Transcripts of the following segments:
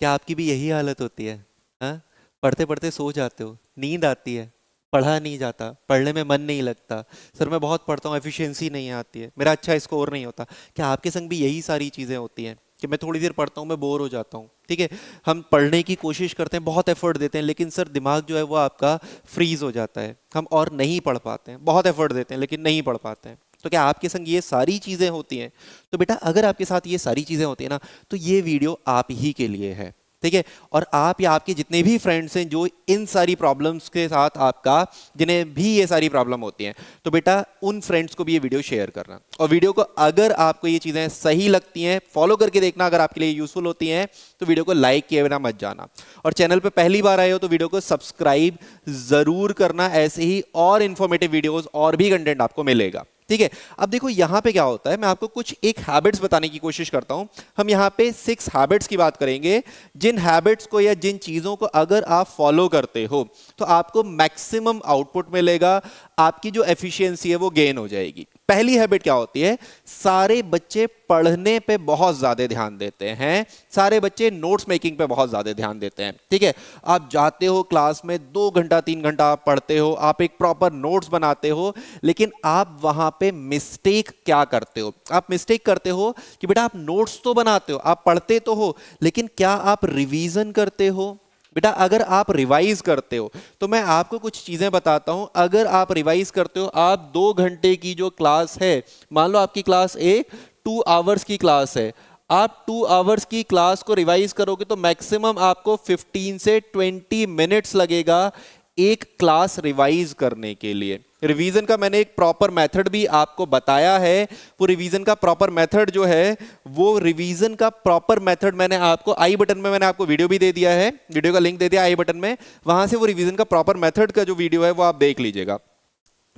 क्या आपकी भी यही हालत होती है हा? पढ़ते पढ़ते सो जाते हो नींद आती है पढ़ा नहीं जाता पढ़ने में मन नहीं लगता सर मैं बहुत पढ़ता हूँ एफिशिएंसी नहीं आती है मेरा अच्छा स्कोर नहीं होता क्या आपके संग भी यही सारी चीज़ें होती हैं कि मैं थोड़ी देर पढ़ता हूँ मैं बोर हो जाता हूँ ठीक है हम पढ़ने की कोशिश करते हैं बहुत एफर्ट देते हैं लेकिन सर दिमाग जो है वो आपका फ्रीज हो जाता है हम और नहीं पढ़ पाते हैं बहुत एफर्ट देते हैं लेकिन नहीं पढ़ पाते हैं तो क्या आपके संग ये सारी चीज़ें होती हैं तो बेटा अगर आपके साथ ये सारी चीज़ें होती हैं ना तो ये वीडियो आप ही के लिए है ठीक है और आप या आपके जितने भी फ्रेंड्स हैं जो इन सारी प्रॉब्लम्स के साथ आपका जिन्हें भी ये सारी प्रॉब्लम होती हैं तो बेटा उन फ्रेंड्स को भी ये वीडियो शेयर करना और वीडियो को अगर आपको ये चीज़ें सही लगती हैं फॉलो करके देखना अगर आपके लिए यूजफुल होती हैं तो वीडियो को लाइक किए बिना मत जाना और चैनल पर पहली बार आए हो तो वीडियो को सब्सक्राइब ज़रूर करना ऐसे ही और इन्फॉर्मेटिव वीडियोज़ और भी कंटेंट आपको मिलेगा ठीक है अब देखो यहाँ पे क्या होता है मैं आपको कुछ एक हैबिट्स बताने की कोशिश करता हूँ हम यहाँ पे सिक्स हैबिट्स की बात करेंगे जिन हैबिट्स को या जिन चीज़ों को अगर आप फॉलो करते हो तो आपको मैक्सिमम आउटपुट मिलेगा आपकी जो एफिशिएंसी है वो गेन हो जाएगी पहली हैबिट क्या होती है सारे बच्चे पढ़ने पे बहुत ज़्यादा ध्यान देते हैं सारे बच्चे नोट्स मेकिंग पे बहुत ज़्यादा ध्यान देते हैं ठीक है आप जाते हो क्लास में दो घंटा तीन घंटा आप पढ़ते हो आप एक प्रॉपर नोट्स बनाते हो लेकिन आप वहां पे मिस्टेक क्या करते हो आप मिस्टेक करते हो कि बेटा आप नोट्स तो बनाते हो आप पढ़ते तो हो लेकिन क्या आप रिविज़न करते हो बेटा अगर आप रिवाइज करते हो तो मैं आपको कुछ चीज़ें बताता हूँ अगर आप रिवाइज करते हो आप दो घंटे की जो क्लास है मान लो आपकी क्लास एक टू आवर्स की क्लास है आप टू आवर्स की क्लास को रिवाइज करोगे तो मैक्सिमम आपको 15 से 20 मिनट्स लगेगा एक क्लास रिवाइज करने के लिए रिवीजन का मैंने एक प्रॉपर मेथड भी आपको बताया है वो रिवीजन का प्रॉपर मेथड जो है वो रिवीजन का प्रॉपर मेथड मैंने आपको आई बटन में मैंने आपको वीडियो भी दे दिया है वीडियो का लिंक दे दिया आई बटन में वहां से वो रिवीजन का प्रॉपर मेथड का जो वीडियो है वो आप देख लीजिएगा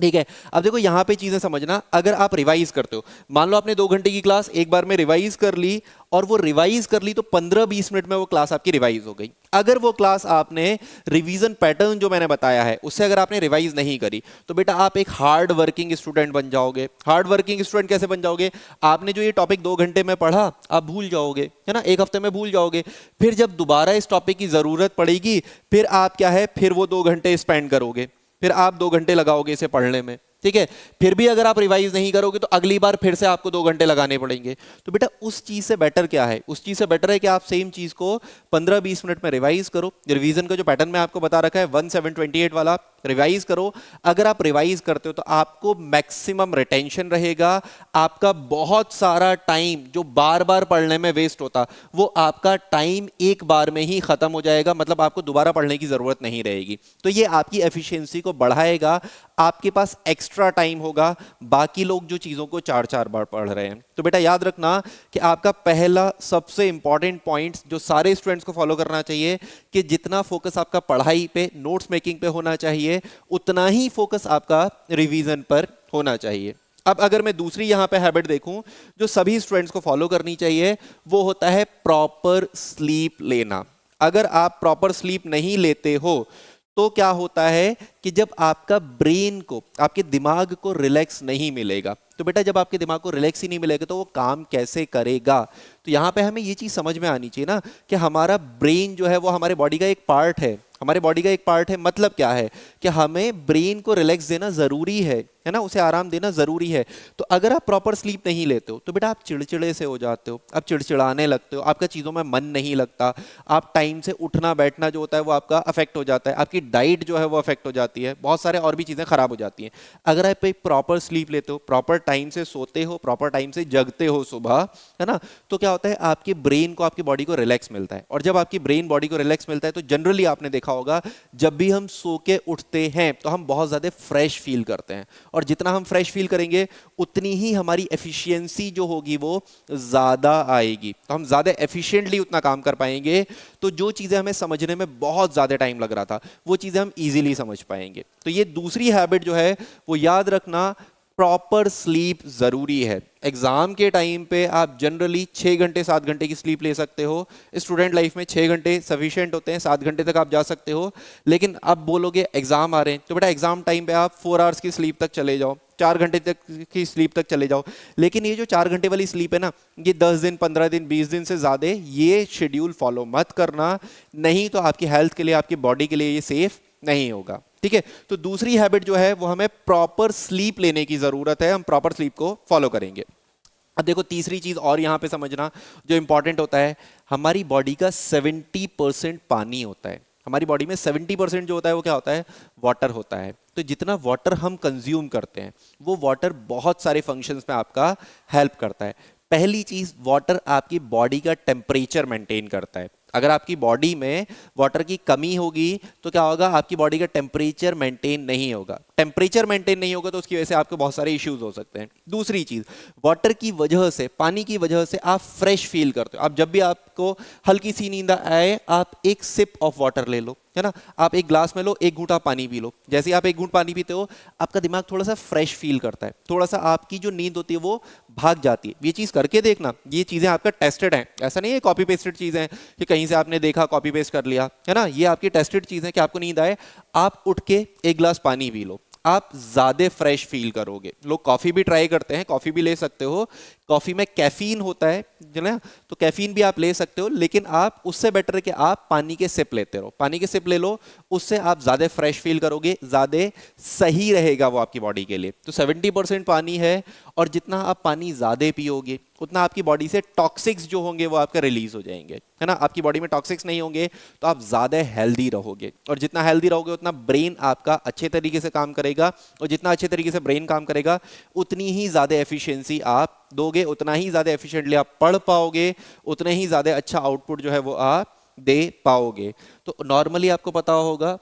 ठीक है अब देखो यहाँ पे चीज़ें समझना अगर आप रिवाइज करते हो मान लो आपने दो घंटे की क्लास एक बार में रिवाइज कर ली और वो रिवाइज कर ली तो 15-20 मिनट में वो क्लास आपकी रिवाइज हो गई अगर वो क्लास आपने रिवीजन पैटर्न जो मैंने बताया है उससे अगर आपने रिवाइज नहीं करी तो बेटा आप एक हार्ड वर्किंग स्टूडेंट बन जाओगे हार्ड वर्किंग स्टूडेंट कैसे बन जाओगे आपने जो ये टॉपिक दो घंटे में पढ़ा आप भूल जाओगे है ना एक हफ्ते में भूल जाओगे फिर जब दोबारा इस टॉपिक की ज़रूरत पड़ेगी फिर आप क्या है फिर वो दो घंटे स्पेंड करोगे फिर आप दो घंटे लगाओगे इसे पढ़ने में ठीक है फिर भी अगर आप रिवाइज नहीं करोगे तो अगली बार फिर से आपको दो घंटे लगाने पड़ेंगे तो बेटा उस चीज से बेटर क्या है उस चीज से बेटर है कि आप सेम चीज को 15-20 मिनट में रिवाइज करो रिवीजन का जो पैटर्न में आपको बता रखा है वन सेवन ट्वेंटी एट वाला रिवाइज करो अगर आप रिवाइज करते हो तो आपको मैक्सिमम रिटेंशन रहेगा आपका बहुत सारा टाइम जो बार बार पढ़ने में वेस्ट होता वो आपका टाइम एक बार में ही ख़त्म हो जाएगा मतलब आपको दोबारा पढ़ने की ज़रूरत नहीं रहेगी तो ये आपकी एफिशिएंसी को बढ़ाएगा आपके पास एक्स्ट्रा टाइम होगा बाकी लोग जो चीज़ों को चार चार बार पढ़ रहे हैं तो बेटा याद रखना कि आपका पहला सबसे इंपॉर्टेंट पॉइंट जो सारे स्टूडेंट्स को फॉलो करना चाहिए कि जितना फोकस आपका पढ़ाई पे नोट्स मेकिंग पे होना चाहिए चाहिए उतना ही फोकस आपका रिवीजन पर होना चाहिए अब अगर मैं दूसरी यहां पे हैबिट देखूं जो सभी स्टूडेंट्स को फॉलो करनी चाहिए वो होता है प्रॉपर स्लीप लेना अगर आप प्रॉपर स्लीप नहीं लेते हो तो क्या होता है कि जब आपका ब्रेन को आपके दिमाग को रिलैक्स नहीं मिलेगा तो बेटा जब आपके दिमाग को रिलैक्स ही नहीं मिलेगा तो वो काम कैसे करेगा तो यहाँ पे हमें ये चीज़ समझ में आनी चाहिए ना कि हमारा ब्रेन जो है वो हमारे बॉडी का एक पार्ट है हमारे बॉडी का एक पार्ट है मतलब क्या है कि हमें ब्रेन को रिलैक्स देना ज़रूरी है है ना उसे आराम देना ज़रूरी है तो अगर आप प्रॉपर स्लीप नहीं लेते हो तो बेटा आप चिड़चिड़े से हो जाते हो आप चिड़चिड़ाने लगते हो आपका चीज़ों में मन नहीं लगता आप टाइम से उठना बैठना जो होता है वो आपका अफेक्ट हो जाता है आपकी डाइट जो है वो अफेक्ट हो जाती है बहुत सारे और भी चीज़ें ख़राब हो जाती हैं अगर आप एक प्रॉपर स्लीप लेते हो प्रॉपर टाइम से सोते हो प्रॉपर टाइम से जगते हो सुबह है ना तो क्या होता है आपके ब्रेन को आपकी बॉडी को रिलैक्स मिलता है और जब आपकी ब्रेन बॉडी को रिलैक्स मिलता है तो जनरली आपने देखा होगा जब भी हम सो के उठते हैं तो हम बहुत ज़्यादा फ्रेश फील करते हैं और और जितना हम फ्रेश फील करेंगे उतनी ही हमारी एफिशिएंसी जो होगी वो ज़्यादा आएगी तो हम ज़्यादा एफिशिएंटली उतना काम कर पाएंगे तो जो चीज़ें हमें समझने में बहुत ज़्यादा टाइम लग रहा था वो चीज़ें हम ईजिली समझ पाएंगे तो ये दूसरी हैबिट जो है वो याद रखना प्रॉपर स्लीप ज़रूरी है एग्ज़ाम के टाइम पे आप जनरली छः घंटे सात घंटे की स्लीप ले सकते हो स्टूडेंट लाइफ में छः घंटे सफिशेंट होते हैं सात घंटे तक आप जा सकते हो लेकिन अब बोलोगे एग्ज़ाम आ रहे हैं तो बेटा एग्ज़ाम टाइम पे आप फोर आवर्स की स्लीप तक चले जाओ चार घंटे तक की स्लीप तक चले जाओ लेकिन ये जो चार घंटे वाली स्लीप है ना ये दस दिन पंद्रह दिन बीस दिन से ज़्यादा ये शेड्यूल फॉलो मत करना नहीं तो आपकी हेल्थ के लिए आपकी बॉडी के लिए ये सेफ़ नहीं होगा ठीक है तो दूसरी हैबिट जो है वो हमें प्रॉपर स्लीप लेने की ज़रूरत है हम प्रॉपर स्लीप को फॉलो करेंगे अब देखो तीसरी चीज़ और यहां पे समझना जो इंपॉर्टेंट होता है हमारी बॉडी का 70 परसेंट पानी होता है हमारी बॉडी में 70 परसेंट जो होता है वो क्या होता है वाटर होता है तो जितना वाटर हम कंज्यूम करते हैं वो वाटर बहुत सारे फंक्शंस में आपका हेल्प करता है पहली चीज़ वाटर आपकी बॉडी का टेम्परेचर मेंटेन करता है अगर आपकी बॉडी में वाटर की कमी होगी तो क्या होगा आपकी बॉडी का टेम्परेचर मेंटेन नहीं होगा टेम्परेचर मेंटेन नहीं होगा तो उसकी वजह से आपको बहुत सारे इश्यूज हो सकते हैं दूसरी चीज़ वाटर की वजह से पानी की वजह से आप फ्रेश फील करते हो आप जब भी आपको हल्की सी नींद आए आप एक सिप ऑफ वाटर ले लो है ना आप एक ग्लास में लो एक घूटा पानी पी लो जैसे आप एक घूट पानी पीते हो आपका दिमाग थोड़ा सा फ्रेश फील करता है थोड़ा सा आपकी जो नींद होती है वो भाग जाती है ये चीज़ करके देखना ये चीज़ें आपका टेस्टेड हैं ऐसा नहीं है कॉपी पेस्टेड चीज़ें हैं कि कहीं से आपने देखा कॉपी पेस्ट कर लिया है ना ये आपकी टेस्टेड चीज़ है कि आपको नींद आए आप उठ के एक ग्लास पानी पी लो आप ज़्यादा फ्रेश फील करोगे लोग कॉफ़ी भी ट्राई करते हैं कॉफ़ी भी ले सकते हो कॉफ़ी में कैफीन होता है ना तो कैफीन भी आप ले सकते हो लेकिन आप उससे बेटर है कि आप पानी के सिप लेते रहो पानी के सिप ले लो उससे आप ज़्यादा फ्रेश फील करोगे ज़्यादा सही रहेगा वो आपकी बॉडी के लिए तो 70 परसेंट पानी है और जितना आप पानी ज़्यादा पियोगे उतना आपकी बॉडी से टॉक्सिक्स जो होंगे वो आपका रिलीज हो जाएंगे है ना आपकी बॉडी में टॉक्सिक्स नहीं होंगे तो आप ज़्यादा हेल्दी रहोगे और जितना हेल्दी रहोगे उतना ब्रेन आपका अच्छे तरीके से काम करेगा और जितना अच्छे तरीके से ब्रेन काम करेगा उतनी ही ज़्यादा एफिशिएंसी आप दोगे उतना ही ज़्यादा एफिशिएंटली आप पढ़ पाओगे उतने ही ज़्यादा अच्छा आउटपुट जो है वो आप दे पाओगे तो नॉर्मली आपको पता होगा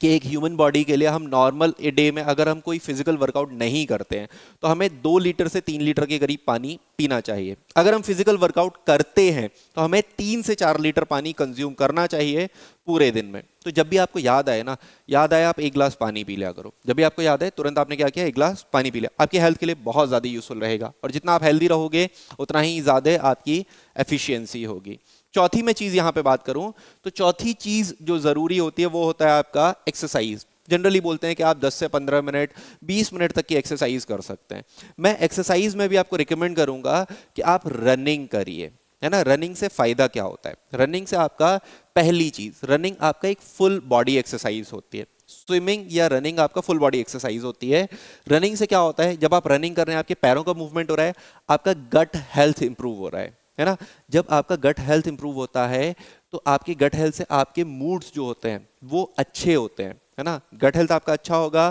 कि एक ह्यूमन बॉडी के लिए हम नॉर्मल ए डे में अगर हम कोई फिजिकल वर्कआउट नहीं करते हैं तो हमें दो लीटर से तीन लीटर के करीब पानी पीना चाहिए अगर हम फिजिकल वर्कआउट करते हैं तो हमें तीन से चार लीटर पानी कंज्यूम करना चाहिए पूरे दिन में तो जब भी आपको याद आए ना याद आए आप एक ग्लास पानी पी लिया करो जब भी आपको याद आए तुरंत आपने क्या किया एक ग्लास पानी पी लिया आपकी हेल्थ के लिए बहुत ज़्यादा यूजफुल रहेगा और जितना आप हेल्दी रहोगे उतना ही ज़्यादा आपकी एफिशियंसी होगी चौथी मैं चीज़ यहां पे बात करूं तो चौथी चीज़ जो ज़रूरी होती है वो होता है आपका एक्सरसाइज जनरली बोलते हैं कि आप 10 से 15 मिनट 20 मिनट तक की एक्सरसाइज कर सकते हैं मैं एक्सरसाइज में भी आपको रिकमेंड करूंगा कि आप रनिंग करिए है ना रनिंग से फ़ायदा क्या होता है रनिंग से आपका पहली चीज़ रनिंग आपका एक फुल बॉडी एक्सरसाइज होती है स्विमिंग या रनिंग आपका फुल बॉडी एक्सरसाइज होती है रनिंग से क्या होता है जब आप रनिंग कर रहे हैं आपके पैरों का मूवमेंट हो रहा है आपका गट हेल्थ इंप्रूव हो रहा है है ना जब आपका गट हेल्थ इंप्रूव होता है तो आपके गट हेल्थ से आपके मूड्स जो होते हैं वो अच्छे होते हैं है ना गट हेल्थ आपका अच्छा होगा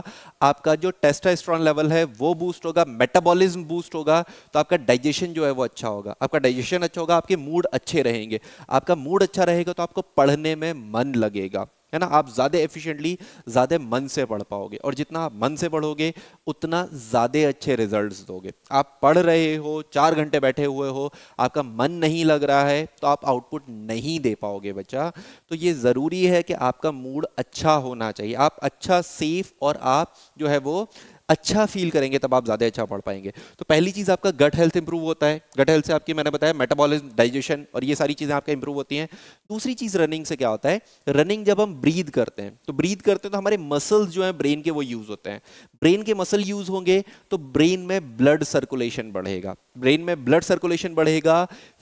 आपका जो टेस्टास्ट्रॉन लेवल है वो बूस्ट होगा मेटाबॉलिज्म बूस्ट होगा तो आपका डाइजेशन जो है वो अच्छा होगा आपका डाइजेशन अच्छा होगा आपके मूड अच्छे रहेंगे आपका मूड अच्छा रहेगा तो आपको पढ़ने में मन लगेगा है ना आप ज़्यादा एफिशिएंटली ज़्यादा मन से पढ़ पाओगे और जितना आप मन से पढ़ोगे उतना ज़्यादा अच्छे रिजल्ट्स दोगे आप पढ़ रहे हो चार घंटे बैठे हुए हो आपका मन नहीं लग रहा है तो आप आउटपुट नहीं दे पाओगे बच्चा तो ये ज़रूरी है कि आपका मूड अच्छा होना चाहिए आप अच्छा सेफ और आप जो है वो अच्छा फील करेंगे तब आप ज़्यादा अच्छा पढ़ पाएंगे तो पहली चीज़ आपका गट हेल्थ इंप्रूव होता है गट हेल्थ से आपकी मैंने बताया मेटाबॉलिज्म डाइजेशन और ये सारी चीज़ें आपका इंप्रूव होती हैं दूसरी चीज़ रनिंग से क्या होता है रनिंग जब हम ब्रीद करते हैं तो ब्रीद करते हैं तो हमारे मसल्स जो हैं ब्रेन के वो यूज़ होते हैं ब्रेन के मसल यूज होंगे तो ब्रेन में ब्लड सर्कुलेशन बढ़ेगा ब्रेन में ब्लड सर्कुलेशन बढ़ेगा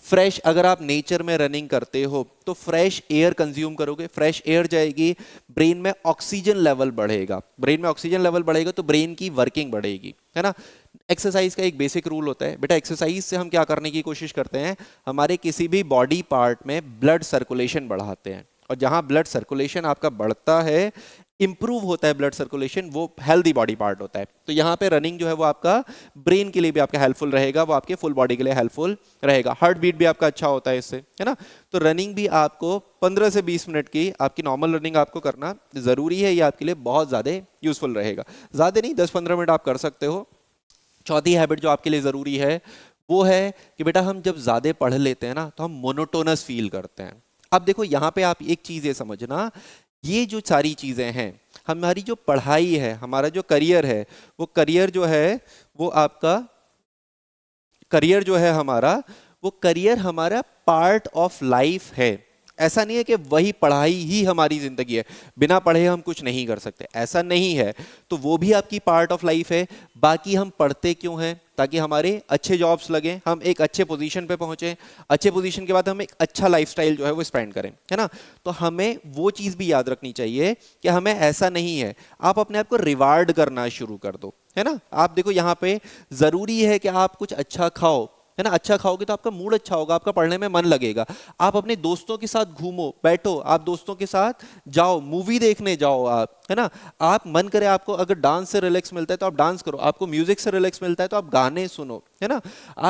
फ्रेश अगर आप नेचर में रनिंग करते हो तो फ्रेश एयर कंज्यूम करोगे फ्रेश एयर जाएगी ब्रेन में ऑक्सीजन लेवल बढ़ेगा ब्रेन में ऑक्सीजन लेवल बढ़ेगा तो ब्रेन की वर्किंग बढ़ेगी है ना एक्सरसाइज का एक बेसिक रूल होता है बेटा एक्सरसाइज से हम क्या करने की कोशिश करते हैं हमारे किसी भी बॉडी पार्ट में ब्लड सर्कुलेशन बढ़ाते हैं और जहां ब्लड सर्कुलेशन आपका बढ़ता है इंप्रूव होता है ब्लड सर्कुलेशन वो हेल्दी बॉडी पार्ट होता है तो यहाँ पे रनिंग जो है वो आपका ब्रेन के लिए भी आपका हेल्पफुल रहेगा वो आपके फुल बॉडी के लिए हेल्पफुल रहेगा हार्ट बीट भी आपका अच्छा होता है इससे है ना तो रनिंग भी आपको 15 से 20 मिनट की आपकी नॉर्मल रनिंग आपको करना ज़रूरी है ये आपके लिए बहुत ज़्यादा यूजफुल रहेगा ज़्यादा नहीं दस पंद्रह मिनट आप कर सकते हो चौथी हैबिट जो आपके लिए ज़रूरी है वो है कि बेटा हम जब ज़्यादा पढ़ लेते हैं ना तो हम मोनोटोनस फील करते हैं अब देखो यहाँ पे आप एक चीज़ ये समझना ये जो सारी चीज़ें हैं हमारी जो पढ़ाई है हमारा जो करियर है वो करियर जो है वो आपका करियर जो है हमारा वो करियर हमारा पार्ट ऑफ लाइफ है ऐसा नहीं है कि वही पढ़ाई ही हमारी ज़िंदगी है बिना पढ़े हम कुछ नहीं कर सकते ऐसा नहीं है तो वो भी आपकी पार्ट ऑफ लाइफ है बाकी हम पढ़ते क्यों हैं ताकि हमारे अच्छे जॉब्स लगें हम एक अच्छे पोजीशन पे पहुँचें अच्छे पोजीशन के बाद हम एक अच्छा लाइफस्टाइल जो है वो स्पेंड करें है ना तो हमें वो चीज़ भी याद रखनी चाहिए कि हमें ऐसा नहीं है आप अपने आप को रिवार्ड करना शुरू कर दो है ना आप देखो यहाँ पे ज़रूरी है कि आप कुछ अच्छा खाओ है ना अच्छा खाओगे तो आपका मूड अच्छा होगा आपका पढ़ने में मन लगेगा आप अपने दोस्तों के साथ घूमो बैठो आप दोस्तों के साथ जाओ मूवी देखने जाओ आप है ना आप मन करे आपको अगर डांस से रिलैक्स मिलता है तो आप डांस करो आपको म्यूजिक से रिलैक्स मिलता है तो आप गाने सुनो है ना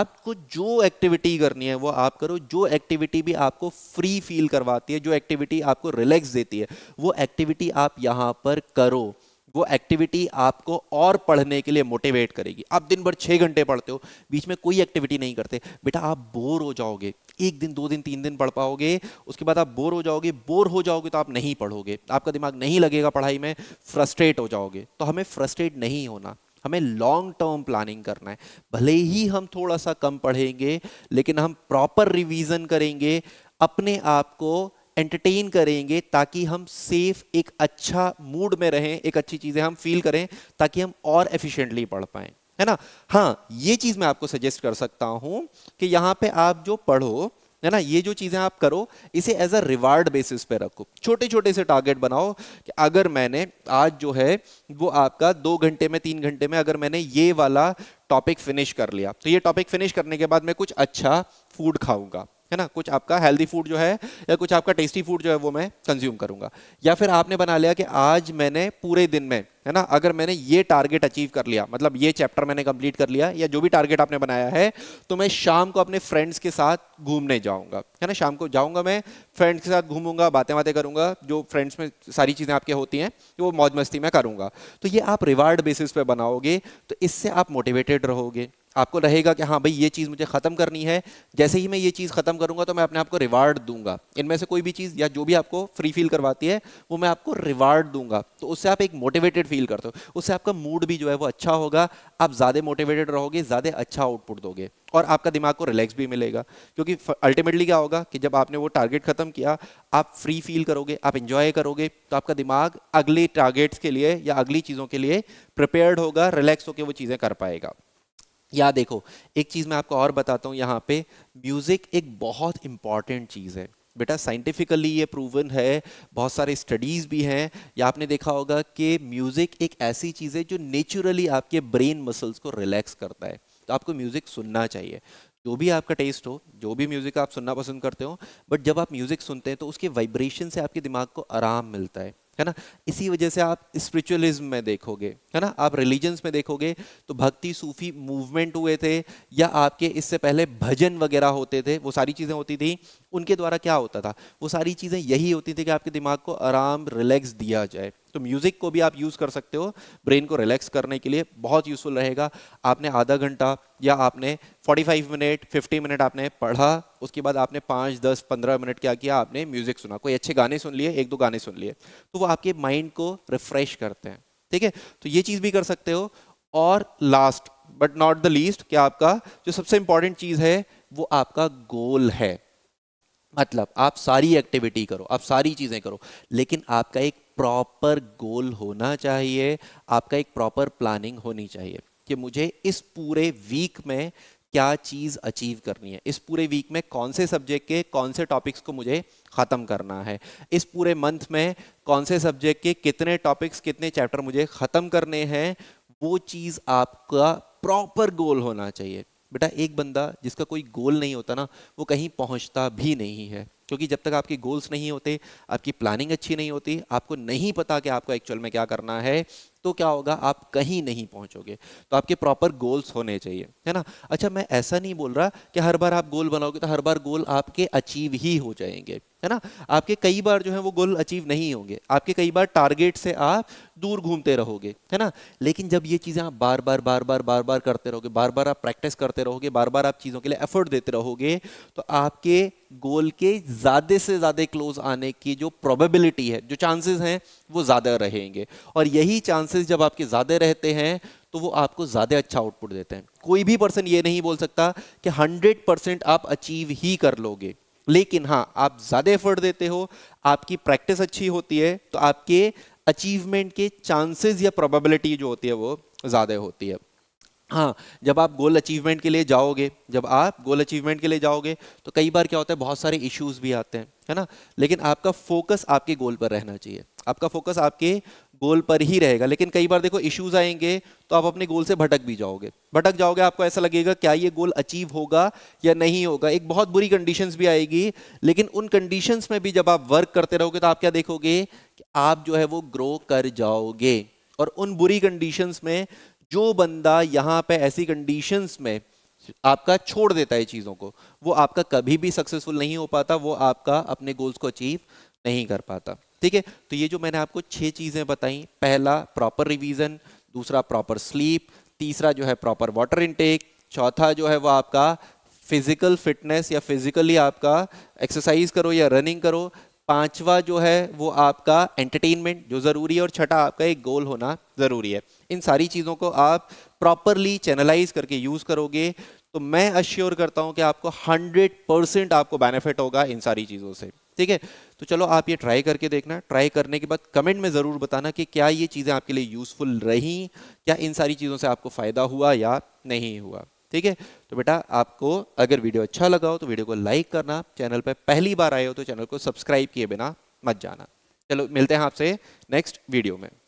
आपको जो एक्टिविटी करनी है वो आप करो जो एक्टिविटी भी आपको फ्री फील करवाती है जो एक्टिविटी आपको रिलैक्स देती है वो एक्टिविटी आप यहाँ पर करो वो एक्टिविटी आपको और पढ़ने के लिए मोटिवेट करेगी आप दिन भर छः घंटे पढ़ते हो बीच में कोई एक्टिविटी नहीं करते बेटा आप बोर हो जाओगे एक दिन दो दिन तीन दिन पढ़ पाओगे उसके बाद आप बोर हो जाओगे बोर हो जाओगे तो आप नहीं पढ़ोगे आपका दिमाग नहीं लगेगा पढ़ाई में फ्रस्ट्रेट हो जाओगे तो हमें फ्रस्ट्रेट नहीं होना हमें लॉन्ग टर्म प्लानिंग करना है भले ही हम थोड़ा सा कम पढ़ेंगे लेकिन हम प्रॉपर रिवीजन करेंगे अपने आप को एंटरटेन करेंगे ताकि हम सेफ एक अच्छा मूड में रहें एक अच्छी चीज़ें हम फील करें ताकि हम और एफिशिएंटली पढ़ पाए है ना हाँ ये चीज़ मैं आपको सजेस्ट कर सकता हूँ कि यहाँ पे आप जो पढ़ो है ना ये जो चीज़ें आप करो इसे एज अ रिवार्ड बेसिस पे रखो छोटे छोटे से टारगेट बनाओ कि अगर मैंने आज जो है वो आपका दो घंटे में तीन घंटे में अगर मैंने ये वाला टॉपिक फिनिश कर लिया तो ये टॉपिक फिनिश करने के बाद मैं कुछ अच्छा फूड खाऊंगा है ना कुछ आपका हेल्दी फूड जो है या कुछ आपका टेस्टी फूड जो है वो मैं कंज्यूम करूंगा या फिर आपने बना लिया कि आज मैंने पूरे दिन में है ना अगर मैंने ये टारगेट अचीव कर लिया मतलब ये चैप्टर मैंने कंप्लीट कर लिया या जो भी टारगेट आपने बनाया है तो मैं शाम को अपने फ्रेंड्स के साथ घूमने जाऊंगा है ना शाम को जाऊंगा मैं फ्रेंड्स के साथ घूमूंगा बातें बातें करूंगा जो फ्रेंड्स में सारी चीज़ें आपके होती हैं वो मौज मस्ती में करूंगा तो ये आप रिवार्ड बेसिस पे बनाओगे तो इससे आप मोटिवेटेड रहोगे आपको रहेगा कि हाँ भाई ये चीज़ मुझे ख़त्म करनी है जैसे ही मैं ये चीज़ ख़त्म करूँगा तो मैं अपने आप को रिवार्ड दूंगा इनमें से कोई भी चीज़ या जो भी आपको फ्री फील करवाती है वो मैं आपको रिवार्ड दूंगा तो उससे आप एक मोटिवेटेड फील करते हो उससे आपका मूड भी जो है वो अच्छा होगा आप ज़्यादा मोटिवेटेड रहोगे ज़्यादा अच्छा आउटपुट दोगे और आपका दिमाग को रिलैक्स भी मिलेगा क्योंकि अल्टीमेटली क्या होगा कि जब आपने वो टारगेट ख़त्म किया आप फ्री फील करोगे आप इन्जॉय करोगे तो आपका दिमाग अगले टारगेट्स के लिए या अगली चीज़ों के लिए प्रिपेयर्ड होगा रिलैक्स होकर वो चीज़ें कर पाएगा या देखो एक चीज़ मैं आपको और बताता हूँ यहाँ पे म्यूज़िक एक बहुत इंपॉर्टेंट चीज़ है बेटा साइंटिफिकली ये प्रूवन है बहुत सारे स्टडीज़ भी हैं या आपने देखा होगा कि म्यूज़िक एक ऐसी चीज़ है जो नेचुरली आपके ब्रेन मसल्स को रिलैक्स करता है तो आपको म्यूज़िक सुनना चाहिए जो भी आपका टेस्ट हो जो भी म्यूज़िक आप सुनना पसंद करते हो बट जब आप म्यूज़िक सुनते हैं तो उसके वाइब्रेशन से आपके दिमाग को आराम मिलता है है ना इसी वजह से आप स्पिरिचुअलिज्म में देखोगे है ना आप रिलीजन्स में देखोगे तो भक्ति सूफी मूवमेंट हुए थे या आपके इससे पहले भजन वगैरह होते थे वो सारी चीज़ें होती थी उनके द्वारा क्या होता था वो सारी चीज़ें यही होती थी कि आपके दिमाग को आराम रिलैक्स दिया जाए तो म्यूज़िक को भी आप यूज़ कर सकते हो ब्रेन को रिलैक्स करने के लिए बहुत यूज़फुल रहेगा आपने आधा घंटा या आपने 45 मिनट 50 मिनट आपने पढ़ा उसके बाद आपने 5, 10, 15 मिनट क्या किया आपने म्यूज़िक सुना कोई अच्छे गाने सुन लिए एक दो गाने सुन लिए तो वो आपके माइंड को रिफ्रेश करते हैं ठीक है तो ये चीज़ भी कर सकते हो और last but not the least क्या आपका जो सबसे इंपॉर्टेंट चीज़ है वो आपका गोल है मतलब आप सारी एक्टिविटी करो आप सारी चीज़ें करो लेकिन आपका एक प्रॉपर गोल होना चाहिए आपका एक प्रॉपर प्लानिंग होनी चाहिए कि मुझे इस पूरे वीक में क्या चीज़ अचीव करनी है इस पूरे वीक में कौन से सब्जेक्ट के कौन से टॉपिक्स को मुझे ख़त्म करना है इस पूरे मंथ में कौन से सब्जेक्ट के कितने टॉपिक्स कितने चैप्टर मुझे ख़त्म करने हैं वो चीज़ आपका प्रॉपर गोल होना चाहिए बेटा एक बंदा जिसका कोई गोल नहीं होता ना वो कहीं पहुंचता भी नहीं है क्योंकि जब तक आपके गोल्स नहीं होते आपकी प्लानिंग अच्छी नहीं होती आपको नहीं पता कि आपको एक्चुअल में क्या करना है तो क्या होगा आप कहीं नहीं पहुंचोगे तो आपके प्रॉपर गोल्स होने चाहिए है ना अच्छा मैं ऐसा नहीं बोल रहा कि हर बार आप गोल बनाओगे तो हर बार गोल आपके अचीव ही हो जाएंगे है ना आपके कई बार जो है वो गोल अचीव नहीं होंगे आपके कई बार टारगेट से आप दूर घूमते रहोगे है ना लेकिन जब ये चीज़ें आप बार बार बार बार बार बार करते रहोगे बार बार आप प्रैक्टिस करते रहोगे बार बार आप चीज़ों के लिए एफर्ट देते रहोगे तो आपके गोल के ज़्यादा से ज़्यादा क्लोज आने की जो प्रोबेबिलिटी है जो चांसेस हैं वो ज़्यादा रहेंगे और यही चांसेस जब आपके ज़्यादा रहते हैं तो वो आपको ज़्यादा अच्छा आउटपुट देते हैं कोई भी पर्सन ये नहीं बोल सकता कि हंड्रेड परसेंट आप अचीव ही कर लोगे लेकिन हाँ आप ज़्यादा एफर्ट देते हो आपकी प्रैक्टिस अच्छी होती है तो आपके अचीवमेंट के चांसेस या प्रोबेबिलिटी जो होती है वो ज़्यादा होती है हाँ जब आप गोल अचीवमेंट के लिए जाओगे जब आप गोल अचीवमेंट के लिए जाओगे तो कई बार क्या होता है बहुत सारे इश्यूज भी आते हैं है ना लेकिन आपका फोकस आपके गोल पर रहना चाहिए आपका फोकस आपके गोल पर ही रहेगा लेकिन कई बार देखो इश्यूज आएंगे तो आप अपने गोल से भटक भी जाओगे भटक जाओगे आपको ऐसा लगेगा क्या ये गोल अचीव होगा या नहीं होगा एक बहुत बुरी कंडीशंस भी आएगी लेकिन उन कंडीशंस में भी जब आप वर्क करते रहोगे तो आप क्या देखोगे कि आप जो है वो ग्रो कर जाओगे और उन बुरी कंडीशंस में जो बंदा यहाँ पे ऐसी कंडीशंस में आपका छोड़ देता है चीज़ों को वो आपका कभी भी सक्सेसफुल नहीं हो पाता वो आपका अपने गोल्स को अचीव नहीं कर पाता ठीक है तो ये जो मैंने आपको छह चीजें बताई पहला प्रॉपर रिवीजन दूसरा प्रॉपर स्लीप तीसरा जो है प्रॉपर वाटर इनटेक चौथा जो है वो आपका फिजिकल फिटनेस या फिजिकली आपका एक्सरसाइज करो या रनिंग करो पांचवा जो है वो आपका एंटरटेनमेंट जो ज़रूरी है और छठा आपका एक गोल होना ज़रूरी है इन सारी चीज़ों को आप प्रॉपरली चैनलाइज करके यूज़ करोगे तो मैं अश्योर करता हूँ कि आपको 100 परसेंट आपको बेनिफिट होगा इन सारी चीज़ों से ठीक है तो चलो आप ये ट्राई करके देखना ट्राई करने के बाद कमेंट में ज़रूर बताना कि क्या ये चीज़ें आपके लिए यूज़फुल रही क्या इन सारी चीज़ों से आपको फ़ायदा हुआ या नहीं हुआ ठीक है तो बेटा आपको अगर वीडियो अच्छा लगा हो तो वीडियो को लाइक करना चैनल पर पहली बार आए हो तो चैनल को सब्सक्राइब किए बिना मत जाना चलो मिलते हैं आपसे नेक्स्ट वीडियो में